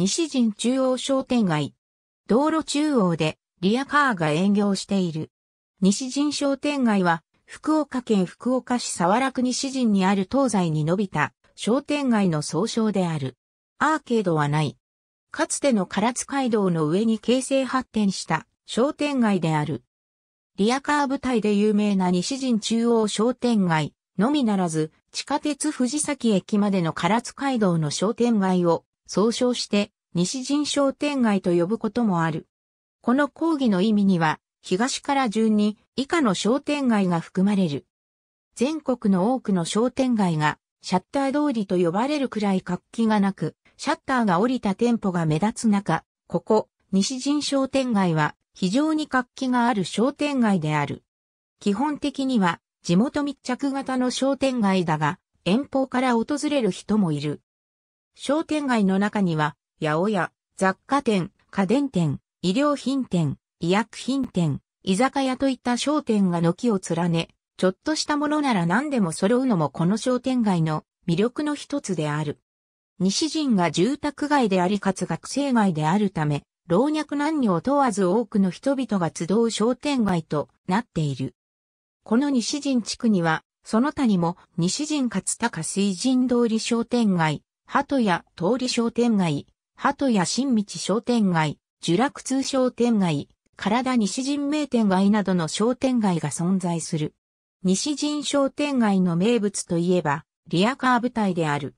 西陣中央商店街。道路中央でリアカーが営業している。西陣商店街は福岡県福岡市沢楽西陣にある東西に伸びた商店街の総称である。アーケードはない。かつての唐津街道の上に形成発展した商店街である。リアカー部隊で有名な西陣中央商店街のみならず、地下鉄藤崎駅までの唐津街道の商店街を総称して西陣商店街と呼ぶこともある。この講義の意味には、東から順に以下の商店街が含まれる。全国の多くの商店街がシャッター通りと呼ばれるくらい活気がなく、シャッターが降りた店舗が目立つ中、ここ、西陣商店街は非常に活気がある商店街である。基本的には地元密着型の商店街だが、遠方から訪れる人もいる。商店街の中には、八百屋、雑貨店、家電店、医療品店、医薬品店、居酒屋といった商店が軒を連ね、ちょっとしたものなら何でも揃うのもこの商店街の魅力の一つである。西陣が住宅街でありかつ学生街であるため、老若男女を問わず多くの人々が集う商店街となっている。この西陣地区には、その他にも西陣つ高水人通り商店街、鳩屋通り商店街、鳩屋新道商店街、樹楽通商店街、体西陣名店街などの商店街が存在する。西陣商店街の名物といえば、リアカー部隊である。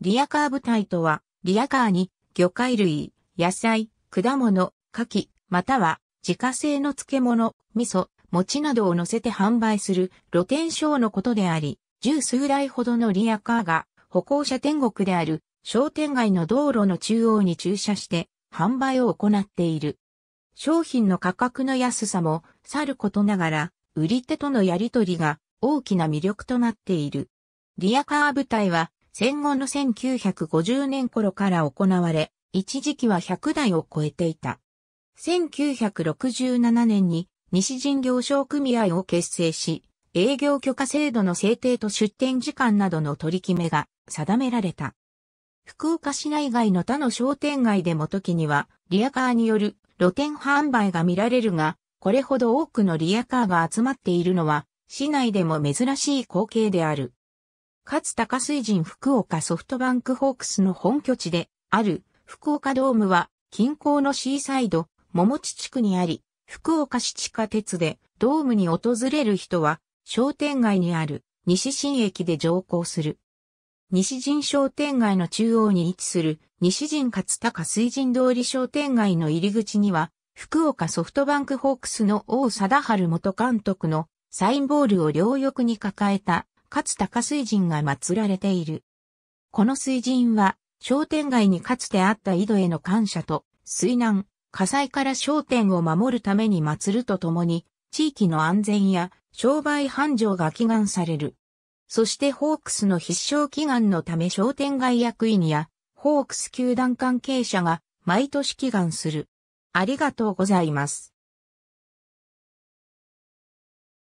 リアカー部隊とは、リアカーに魚介類、野菜、果物、牡蠣、または自家製の漬物、味噌、餅などを乗せて販売する露天商のことであり、十数台ほどのリアカーが歩行者天国である商店街の道路の中央に駐車して販売を行っている。商品の価格の安さもさることながら、売り手とのやりとりが大きな魅力となっている。リアカー部隊は戦後の1950年頃から行われ、一時期は100台を超えていた。1967年に西人行商組合を結成し、営業許可制度の制定と出店時間などの取り決めが定められた。福岡市内外の他の商店街でも時には、リアカーによる露店販売が見られるが、これほど多くのリアカーが集まっているのは、市内でも珍しい光景である。かつ高水人福岡ソフトバンクホークスの本拠地である福岡ドームは近郊のシーサイド、桃地地区にあり、福岡市地下鉄でドームに訪れる人は商店街にある西新駅で乗降する。西陣商店街の中央に位置する西陣勝高水神通り商店街の入り口には福岡ソフトバンクホークスの王貞治元監督のサインボールを両翼に抱えた勝高水神が祀られている。この水神は商店街にかつてあった井戸への感謝と水難、火災から商店を守るために祀るとともに地域の安全や商売繁盛が祈願される。そしてホークスの必勝祈願のため商店街役員やホークス球団関係者が毎年祈願する。ありがとうございます。